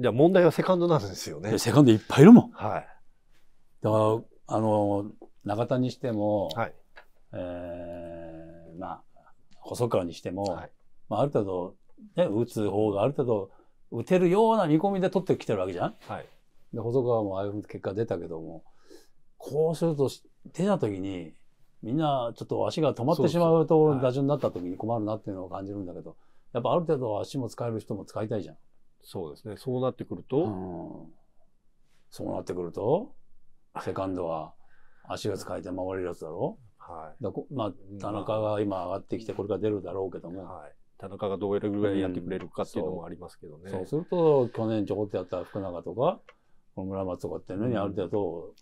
じゃあ問題はセカンドースですよね。セカンドいっぱいいるもん。はい。だから、あの、中田にしても、はい、えー、まあ、細川にしても、はい、まあ、ある程度、ね、打つ方がある程度、打てるような見込みで取ってきてるわけじゃん。はい。で、細川もああいう結果出たけども、こうすると、出た時に、みんなちょっと足が止まってしまうと打順になった時に困るなっていうのを感じるんだけど、やっぱある程度足も使える人も使いたいじゃん。そうですね。そうなってくると、うん、そうなってくると、セカンドは足が使えて回れるやつだろはい。だまあ、田中が今上がってきて、これから出るだろうけども。はい。田中がどうるぐらいやってくれるかっていうのもありますけどね。うん、そうそうすると、去年ちょこっとやった福永とか、村松とかっていうのにある程度、